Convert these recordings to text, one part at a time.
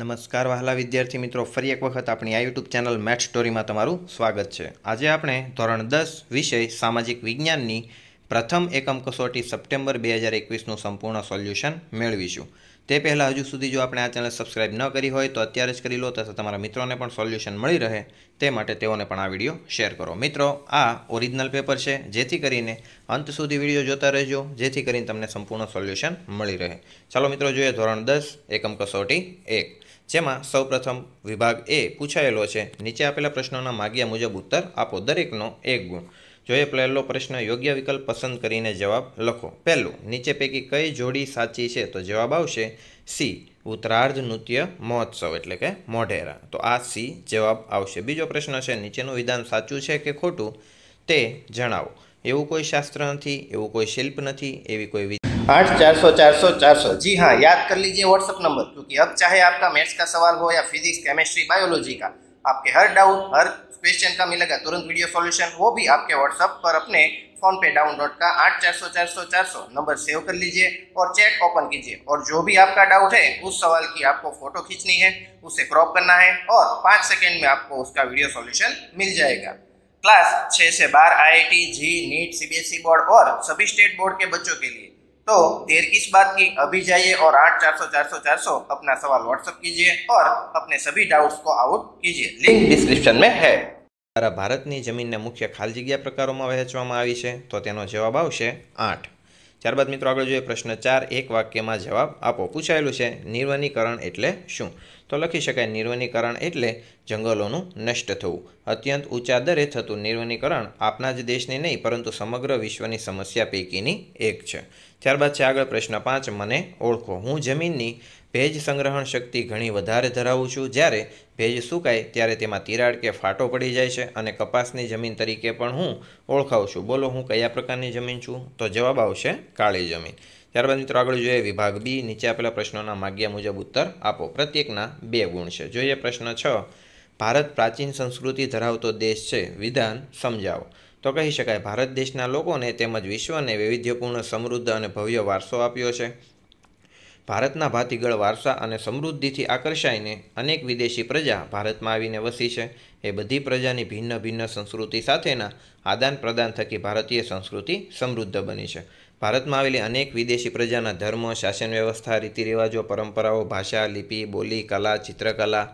નમસ્કાર વહાલા વિદ્યાર્થી મિત્રો ફરી એક વખત આપણી આ યુટ્યુબ ચેનલ મેથ સ્ટોરીમાં તમારું સ્વાગત છે આજે આપણે ધોરણ દસ વિષય સામાજિક વિજ્ઞાનની પ્રથમ એકમ કસોટી સપ્ટેમ્બર બે હજાર એકવીસનું સંપૂર્ણ સોલ્યુશન મેળવીશું તે પહેલાં હજુ સુધી જો આપણે આ ચેનલ સબસ્ક્રાઇબ ન કરી હોય તો અત્યારે જ કરી લો તથા તમારા મિત્રોને પણ સોલ્યુશન મળી રહે તે માટે તેઓને પણ આ વિડીયો શેર કરો મિત્રો આ ઓરિજિનલ પેપર છે જેથી કરીને અંત સુધી વિડીયો જોતા રહેજો જેથી કરીને તમને સંપૂર્ણ સોલ્યુશન મળી રહે ચાલો મિત્રો જોઈએ ધોરણ દસ એકમ કસોટી એક જેમાં સૌપ્રથમ વિભાગ એ પૂછાયેલો છે નીચે આપેલા પ્રશ્નોના માગ્યા મુજબ ઉત્તર આપો દરેકનો એક ગુણ જોઈએ પહેલો પ્રશ્ન યોગ્ય વિકલ્પ પસંદ કરીને જવાબ લખો પહેલું નીચે પૈકી કઈ જોડી સાચી છે તો જવાબ આવશે સી ઉત્તરાર્ધ નૃત્ય મહોત્સવ એટલે કે મોઢેરા તો આ સી જવાબ આવશે બીજો પ્રશ્ન છે નીચેનું વિધાન સાચું છે કે ખોટું તે જણાવો એવું કોઈ શાસ્ત્ર નથી એવું કોઈ શિલ્પ નથી એવી કોઈ आठ चार सौ चार सौ चार सौ जी हाँ याद कर लीजिए व्हाट्सअप नंबर क्योंकि अब चाहे आपका मैथ्स का सवाल हो या फिजिक्स केमिस्ट्री बायोलॉजी का आपके हर डाउट हर क्वेश्चन का मिलेगा तुरंत वीडियो सॉल्यूशन वो भी आपके व्हाट्सअप पर अपने फ़ोन पे डाउनलोड का आठ चार सौ चार सौ चार सौ नंबर सेव कर लीजिए और चैट ओपन कीजिए और जो भी आपका डाउट है उस सवाल की आपको फ़ोटो खींचनी है उसे क्रॉप करना है और पाँच सेकेंड में आपको उसका वीडियो सॉल्यूशन मिल जाएगा क्लास छः से बारह I I T JEE NEET C B S E board और सभी स्टेट बोर्ड के बच्चों के लिए तो देर किस बात की अभी जाइए और आठ चार सौ चार सौ चार सौ अपना सवाल व्हाट्सअप कीजिए और अपने सभी डाउट्स को आउट कीजिए लिंक डिस्क्रिप्शन में है મારા ભારતની જમીનને મુખ્ય ખાલી જગ્યા પ્રકારોમાં વહેંચવામાં આવી છે તો તેનો જવાબ આવશે આઠ ત્યારબાદ મિત્રો આગળ જોઈએ પ્રશ્ન ચાર એક વાક્યમાં જવાબ આપો પૂછાયેલું છે નિર્વનીકરણ એટલે શું તો લખી શકાય નિર્વનીકરણ એટલે જંગલોનું નષ્ટ થવું અત્યંત ઊંચા દરે થતું નિર્વનીકરણ આપના જ દેશની નહીં પરંતુ સમગ્ર વિશ્વની સમસ્યા પૈકીની એક છે ત્યારબાદ છે આગળ પ્રશ્ન પાંચ મને ઓળખો હું જમીનની ભેજ સંગ્રહણ શક્તિ ઘણી વધારે ધરાવું છું જ્યારે ભેજ સુકાય ત્યારે તેમાં તિરાડ કે ફાટો પડી જાય છે અને કપાસની જમીન તરીકે પણ હું ઓળખાઉં છું બોલો હું કયા પ્રકારની જમીન છું તો જવાબ આવશે કાળી જમીન ત્યારબાદ મિત્રો આગળ જોઈએ વિભાગ બી નીચે આપેલા પ્રશ્નોના માગ્યા મુજબ ઉત્તર આપો પ્રત્યેકના બે ગુણ છે જોઈએ પ્રશ્ન છ ભારત પ્રાચીન સંસ્કૃતિ ધરાવતો દેશ છે વિધાન સમજાવો તો કહી શકાય ભારત દેશના લોકોને તેમજ વિશ્વને વૈવિધ્યપૂર્ણ સમૃદ્ધ અને ભવ્ય વારસો આપ્યો છે ભારતના ભાતીગળ વારસા અને સમૃદ્ધિથી આકર્ષાઈને અનેક વિદેશી પ્રજા ભારતમાં આવીને વસી છે એ બધી પ્રજાની ભિન્ન ભિન્ન સંસ્કૃતિ સાથેના આદાન પ્રદાન થકી ભારતીય સંસ્કૃતિ સમૃદ્ધ બની છે ભારતમાં આવેલી અનેક વિદેશી પ્રજાના ધર્મ શાસન વ્યવસ્થા રીતિ રિવાજો પરંપરાઓ ભાષા લિપિ બોલી કલા ચિત્રકલા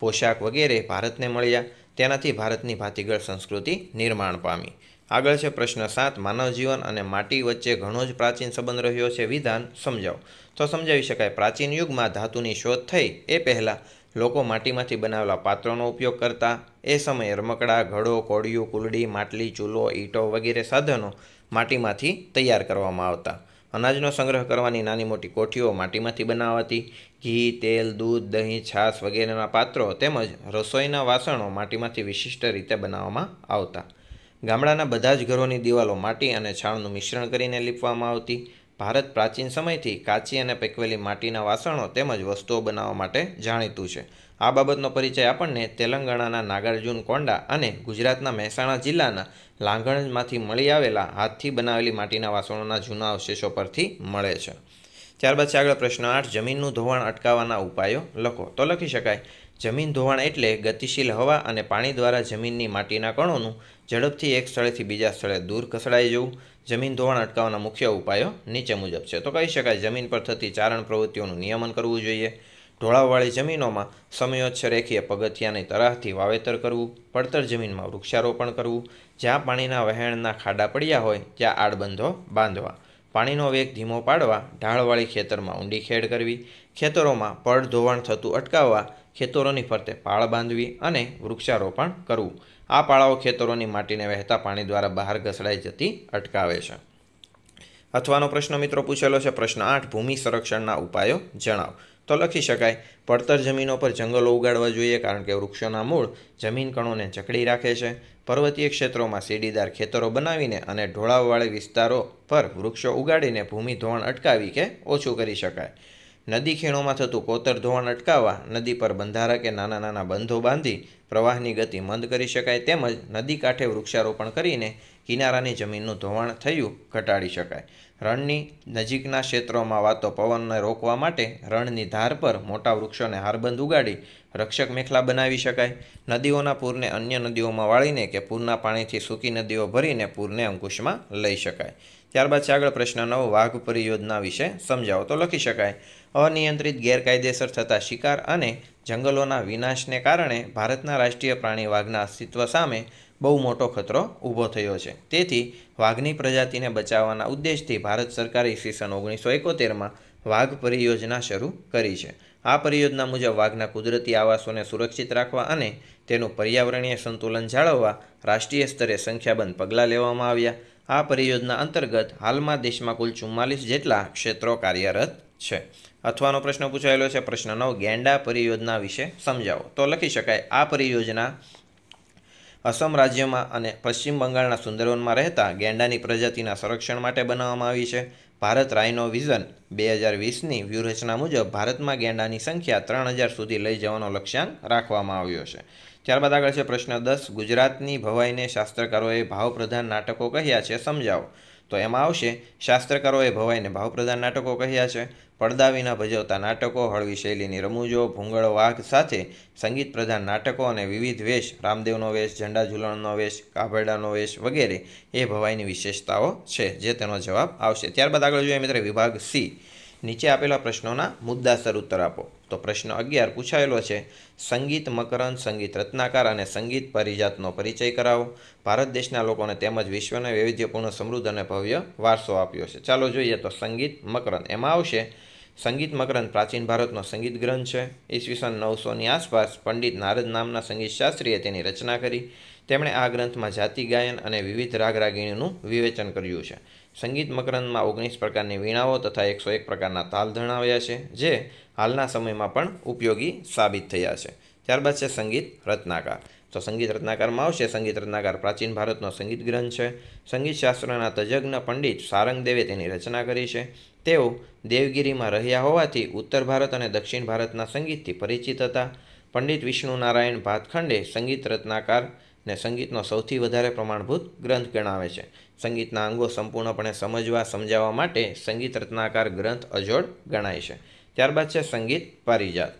પોશાક વગેરે ભારતને મળ્યા તેનાથી ભારતની ભાતીગળ સંસ્કૃતિ નિર્માણ પામી આગળ છે પ્રશ્ન સાત માનવ જીવન અને માટી વચ્ચે ઘણો જ પ્રાચીન સંબંધ રહ્યો છે વિધાન સમજાવો તો સમજાવી શકાય પ્રાચીન યુગમાં ધાતુની શોધ થઈ એ પહેલાં લોકો માટીમાંથી બનાવેલા પાત્રોનો ઉપયોગ કરતા એ સમયે રમકડા ઘડો કોડિયું કુલડી માટલી ચૂલો ઈંટો વગેરે સાધનો માટીમાંથી તૈયાર કરવામાં આવતા અનાજનો સંગ્રહ કરવાની નાની મોટી કોઠીઓ માટીમાંથી બનાવાતી ઘી તેલ દૂધ દહીં છાશ વગેરેના પાત્રો તેમજ રસોઈના વાસણો માટીમાંથી વિશિષ્ટ રીતે બનાવવામાં આવતા ગામડાના બધા જ ઘરોની દિવાલો માટી અને છાણનું મિશ્રણ કરીને લીપવામાં આવતી ભારત પ્રાચીન સમયથી કાચી અને પેકવેલી માટીના વાસણો તેમજ વસ્તુઓ બનાવવા માટે જાણીતું છે આ બાબતનો પરિચય આપણને તેલંગાણાના નાગાર્જુન કોંડા અને ગુજરાતના મહેસાણા જિલ્લાના લાંગણમાંથી મળી આવેલા હાથથી બનાવેલી માટીના વાસણોના જૂના અવશેષો પરથી મળે છે ત્યારબાદ છે આગળ પ્રશ્ન આઠ જમીનનું ધોવાણ અટકાવવાના ઉપાયો લખો તો લખી શકાય જમીન ધોવાણ એટલે ગતિશીલ હવા અને પાણી દ્વારા જમીનની માટીના કણોનું ઝડપથી એક સ્થળેથી બીજા સ્થળે દૂર ખસડાઈ જવું જમીન ધોવાણ અટકાવવાના મુખ્ય ઉપાયો નીચે મુજબ છે તો કહી શકાય જમીન પર થતી ચારણ પ્રવૃત્તિઓનું નિયમન કરવું જોઈએ ઢોળાવવાળી જમીનોમાં સમયોચ્છ રેખીય પગથિયાની તરાહથી વાવેતર કરવું પડતર જમીનમાં વૃક્ષારોપણ કરવું જ્યાં પાણીના વહેણના ખાડા પડ્યા હોય ત્યાં આડબંધો બાંધવા પાણીનો વેગ ધીમો પાડવા ઢાળવાળી ખેતરમાં ઊંડી ખેડ કરવી ખેતરોમાં પડ ધોવાણ થતું અટકાવવા ખેતરોની ફરતે પાળ બાંધવી અને વૃક્ષારોપણ કરવું આ પાળાઓ ખેતરોની માટીને વહેતા પાણી દ્વારા બહાર ઘસડાઈ જતી અટકાવે છે અથવાનો પ્રશ્ન મિત્રો પૂછેલો છે પ્રશ્ન આઠ ભૂમિ સંરક્ષણના ઉપાયો જણાવો તો લખી શકાય પડતર જમીનો પર જંગલો ઉગાડવા જોઈએ કારણ કે વૃક્ષોના મૂળ જમીન કણોને જકડી રાખે છે પર્વતીય ક્ષેત્રોમાં સીડીદાર ખેતરો બનાવીને અને ઢોળાવવાળી વિસ્તારો પર વૃક્ષો ઉગાડીને ભૂમિ ધોવાણ અટકાવી કે ઓછું કરી શકાય નદી ખીણોમાં થતું કોતર ધોવાણ અટકાવવા નદી પર બંધારા કે નાના નાના બંધો બાંધી પ્રવાહની ગતિ મંદ કરી શકાય તેમજ નદી કાંઠે વૃક્ષારોપણ કરીને કિનારાની જમીનનું ધોવાણ થયું ઘટાડી શકાય રણની નજીકના ક્ષેત્રોમાં વાતો પવનને રોકવા માટે રણની ધાર પર મોટા વૃક્ષોને હારબંધ ઉગાડી રક્ષક મેખલા બનાવી શકાય નદીઓના પૂરને અન્ય નદીઓમાં વાળીને કે પૂરના પાણીથી સૂકી નદીઓ ભરીને પૂરને અંકુશમાં લઈ શકાય ત્યારબાદ છે આગળ પ્રશ્ન નવ વાઘ પરિયોજના વિશે સમજાવો તો લખી શકાય અનિયંત્રિત ગેરકાયદેસર થતા શિકાર અને જંગલોના વિનાશને કારણે ભારતના રાષ્ટ્રીય પ્રાણી વાઘના અસ્તિત્વ સામે બહુ મોટો ખતરો ઊભો થયો છે તેથી વાઘની પ્રજાતિને બચાવવાના ઉદ્દેશથી ભારત સરકારે ઈસવીસન ઓગણીસો એકોતેરમાં વાઘ પરિયોજના શરૂ કરી છે આ પરિયોજના મુજબ વાઘના કુદરતી આવાસોને સુરક્ષિત રાખવા અને તેનું પર્યાવરણીય સંતુલન જાળવવા રાષ્ટ્રીય સ્તરે સંખ્યાબંધ પગલાં લેવામાં આવ્યા આ પરિયોજના અંતર્ગત હાલમાં દેશમાં કુલ ચુમ્માલીસ જેટલા ક્ષેત્રો કાર્યરત છે અથવાનો પ્રશ્ન પૂછાયેલો છે પ્રશ્નનો ગેંડા પરિયોજના વિશે સમજાવો તો લખી શકાય આ પરિયોજના અસમ રાજ્યમાં અને પશ્ચિમ બંગાળના સુંદરવનમાં રહેતા ગેંડાની પ્રજાતિના સંરક્ષણ માટે બનાવવામાં આવી છે ભારત રાયનો વિઝન બે હજાર વીસની વ્યૂહરચના મુજબ ભારતમાં ગેંડાની સંખ્યા ત્રણ હજાર સુધી લઈ જવાનો લક્ષ્યાંક રાખવામાં આવ્યો છે ત્યારબાદ આગળ છે પ્રશ્ન દસ ગુજરાતની ભવાઈને શાસ્ત્રકારોએ ભાવપ્રધાન નાટકો કહ્યા છે સમજાવો તો એમાં આવશે શાસ્ત્રકારોએ ભવાઈને ભાવપ્રધાન નાટકો કહ્યા છે પડદા વિના ભજવતા નાટકો હળવી શૈલીની રમૂજો ભૂંગળ વાઘ સાથે સંગીત પ્રધાન નાટકો અને વિવિધ વેશ રામદેવનો વેશ ઝંડા ઝૂલણનો વેશ કાભેડાનો વેશ વગેરે એ ભવાઈની વિશેષતાઓ છે જે તેનો જવાબ આવશે ત્યારબાદ આગળ જોઈએ મિત્ર વિભાગ સી નીચે આપેલા પ્રશ્નોના મુદ્દાસર ઉત્તર આપો તો પ્રશ્ન અગિયાર પૂછાયેલો છે સંગીત મકરન સંગીત રત્નાકાર અને સંગીત પરિજાતનો પરિચય કરાવો ભારત દેશના લોકોને તેમજ વિશ્વને વૈવિધ્યપૂર્ણ સમૃદ્ધ અને ભવ્ય વારસો આપ્યો છે ચાલો જોઈએ તો સંગીત મકરન એમાં આવશે સંગીત મકરંદ પ્રાચીન ભારતનો સંગીત ગ્રંથ છે ઈસવીસન નવસોની આસપાસ પંડિત નારદ નામના સંગીત શાસ્ત્રીએ તેની રચના કરી તેમણે આ ગ્રંથમાં જાતિ ગાયન અને વિવિધ રાગ રાગીણીનું વિવેચન કર્યું છે સંગીત મકરંદમાં ઓગણીસ પ્રકારની વીણાઓ તથા એકસો એક પ્રકારના તાલ ધણાવ્યા છે જે હાલના સમયમાં પણ ઉપયોગી સાબિત થયા છે ત્યારબાદ છે સંગીત રત્નાકાર તો સંગીત રત્નાકારમાં આવશે સંગીત રત્નાકાર પ્રાચીન ભારતનો સંગીત ગ્રંથ છે સંગીત શાસ્ત્રના તજજ્ઞ પંડિત સારંગદેવે તેની રચના કરી છે તેઓ દેવગીરીમાં રહ્યા હોવાથી ઉત્તર ભારત અને દક્ષિણ ભારતના સંગીતથી પરિચિત હતા પંડિત વિષ્ણુ નારાયણ ભાતખંડે સંગીત રત્નાકાર ને સંગીતનો સૌથી વધારે પ્રમાણભૂત ગ્રંથ ગણાવે છે સંગીતના અંગો સંપૂર્ણપણે સમજવા સમજાવવા માટે સંગીત રત્નાકાર ગ્રંથ અજોડ ગણાય છે ત્યારબાદ છે સંગીત પારિજાત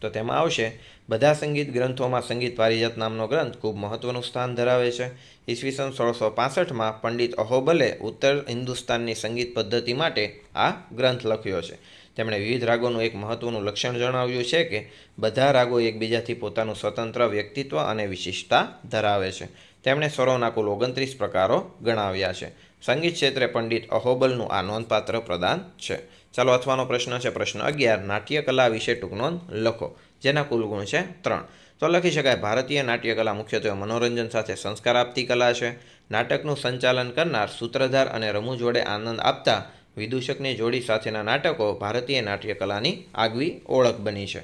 તો તેમાં આવશે બધા સંગીત ગ્રંથોમાં સંગીત પારિજાત નામનો ગ્રંથ ખૂબ મહત્વનું સ્થાન ધરાવે છે ઈસવીસન સોળસો પાસઠમાં પંડિત અહોબલે ઉત્તર હિન્દુસ્તાનની સંગીત પદ્ધતિ માટે આ ગ્રંથ લખ્યો છે તેમણે વિવિધ રાગોનું એક મહત્વનું લક્ષણ જણાવ્યું છે કે બધા રાગો એકબીજાથી પોતાનું સ્વતંત્ર વ્યક્તિત્વ અને વિશિષ્ટતા ધરાવે છે તેમણે સ્વરોના કુલ ઓગણત્રીસ પ્રકારો ગણાવ્યા છે સંગીત ક્ષેત્રે પંડિત અહોબલનું આ નોંધપાત્ર પ્રદાન છે ચાલો અથવાનો પ્રશ્ન છે પ્રશ્ન અગિયાર નાટ્ય કલા વિશે ટૂંક નોંધ લખો જેના કુલ ગુણ છે ત્રણ તો લખી શકાય ભારતીય નાટ્યકલા મુખ્યત્વે મનોરંજન સાથે સંસ્કાર આપતી કલા છે નાટકનું સંચાલન કરનાર સૂત્રધાર અને રમૂજ વડે આનંદ આપતા વિદૂષકની જોડી સાથેના નાટકો ભારતીય નાટ્યકલાની આગવી ઓળખ બની છે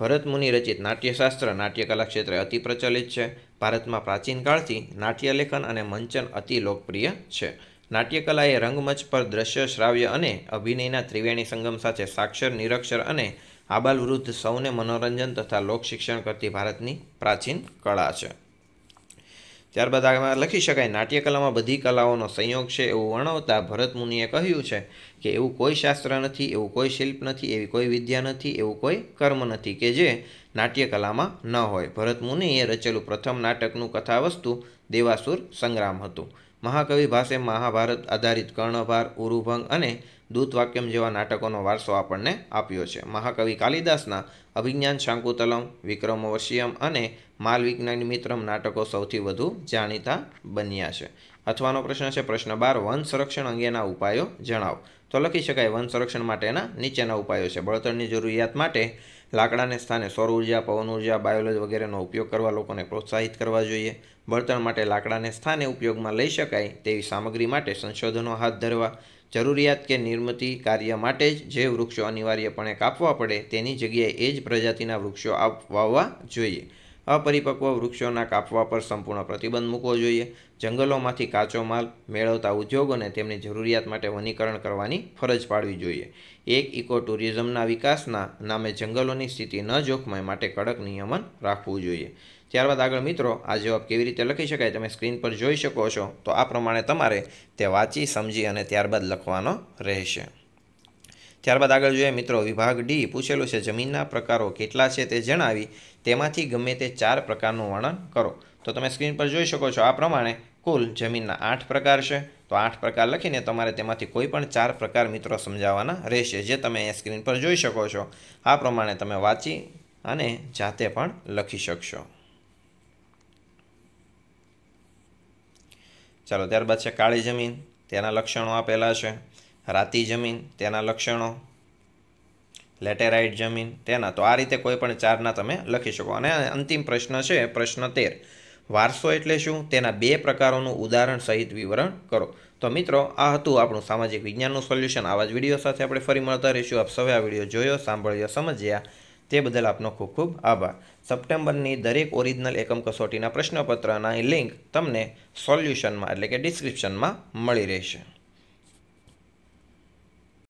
ભરતમુનિ રચિત નાટ્યશાસ્ત્ર નાટ્યકલા ક્ષેત્રે અતિ પ્રચલિત છે ભારતમાં પ્રાચીનકાળથી નાટ્યલેખન અને મંચન અતિ લોકપ્રિય છે નાટ્યકલા એ રંગમંચ પર દ્રશ્ય શ્રાવ્ય અને અભિનયના ત્રિવેણી સંગમ સાથે સાક્ષર નિરક્ષર અને આબાલવૃદ્ધ સૌને મનોરંજન તથા લોકશિક્ષણ કરતી ભારતની પ્રાચીન કળા છે ત્યારબાદ આગળ લખી શકાય નાટ્યકલામાં બધી કલાઓનો સંયોગ છે એવું વર્ણવતા ભરત મુનિએ કહ્યું છે કે એવું કોઈ શાસ્ત્ર નથી એવું કોઈ શિલ્પ નથી એવી કોઈ વિદ્યા નથી એવું કોઈ કર્મ નથી કે જે નાટ્યકલામાં ન હોય ભરત મુનિએ રચેલું પ્રથમ નાટકનું કથાવસ્તુ દેવાસુર સંગ્રામ હતું મહાકવિ ભાષે મહાભારત આધારિત કર્ણભાર ઉરુભંગ અને દૂતવાક્યમ જેવા નાટકોનો વારસો આપણને આપ્યો છે મહાકવિ કાલિદાસના અભિજ્ઞાન શાંકુતલમ વિક્રમવશ્યમ અને માલવિજ્ઞાની મિત્રમ નાટકો સૌથી વધુ જાણીતા બન્યા છે અથવાનો પ્રશ્ન છે પ્રશ્ન બાર વન સંરક્ષણ અંગેના ઉપાયો જણાવો તો લખી શકાય વન સંરક્ષણ માટેના નીચેના ઉપાયો છે બળતણની જરૂરિયાત માટે લાકડાને સ્થાને સૌર ઉર્જા પવન ઉર્જા બાયોલોજ વગેરેનો ઉપયોગ કરવા લોકોને પ્રોત્સાહિત કરવા જોઈએ બળતણ માટે લાકડાને સ્થાને ઉપયોગમાં લઈ શકાય તેવી સામગ્રી માટે સંશોધનો હાથ ધરવા જરૂરિયાત કે નિર્મતિ કાર્ય માટે જ જે વૃક્ષો અનિવાર્યપણે કાપવા પડે તેની જગ્યાએ એ જ પ્રજાતિના વૃક્ષો વાવવા જોઈએ અપરિપક્વ વૃક્ષોના કાપવા પર સંપૂર્ણ પ્રતિબંધ મૂકવો જોઈએ જંગલોમાંથી કાચો માલ મેળવતા ઉદ્યોગોને તેમની જરૂરિયાત માટે વનીકરણ કરવાની ફરજ પાડવી જોઈએ એક ઇકો ટુરિઝમના વિકાસના નામે જંગલોની સ્થિતિ ન જોખમાય માટે કડક નિયમન રાખવું જોઈએ ત્યારબાદ આગળ મિત્રો આ જવાબ કેવી રીતે લખી શકાય તમે સ્ક્રીન પર જોઈ શકો છો તો આ પ્રમાણે તમારે તે વાંચી સમજી અને ત્યારબાદ લખવાનો રહેશે ત્યારબાદ આગળ જોઈએ મિત્રો વિભાગ ડી પૂછેલું છે જમીનના પ્રકારો કેટલા છે તે જણાવી તેમાંથી ગમે તે ચાર પ્રકારનું વર્ણન કરો તો તમે સ્ક્રીન પર જોઈ શકો છો આ પ્રમાણે કુલ જમીનના આઠ પ્રકાર છે તો આઠ પ્રકાર લખીને તમારે તેમાંથી કોઈ પણ ચાર પ્રકાર મિત્રો સમજાવવાના રહેશે જે તમે અહીંયા સ્ક્રીન પર જોઈ શકો છો આ પ્રમાણે તમે વાંચી અને જાતે પણ લખી શકશો ચાલો ત્યારબાદ છે કાળી જમીન તેના લક્ષણો આપેલા છે રાતી જમીન તેના લક્ષણો લેટેરાઇટ જમીન તેના તો આ રીતે કોઈ પણ ચારના તમે લખી શકો અને અંતિમ પ્રશ્ન છે પ્રશ્ન તેર વારસો એટલે શું તેના બે પ્રકારોનું ઉદાહરણ સહિત વિવરણ કરો તો મિત્રો આ હતું આપણું સામાજિક વિજ્ઞાનનું સોલ્યુશન આવા જ વિડીયો સાથે આપણે ફરી મળતા રહીશું આપ સૌએ આ વિડીયો જોયો સાંભળ્યો સમજ્યા તે બદલ આપનો ખૂબ ખૂબ આભાર સપ્ટેમ્બરની દરેક ઓરિજિનલ એકમ કસોટીના પ્રશ્નપત્રના લિંક તમને સોલ્યુશનમાં એટલે કે ડિસ્ક્રિપ્શનમાં મળી રહેશે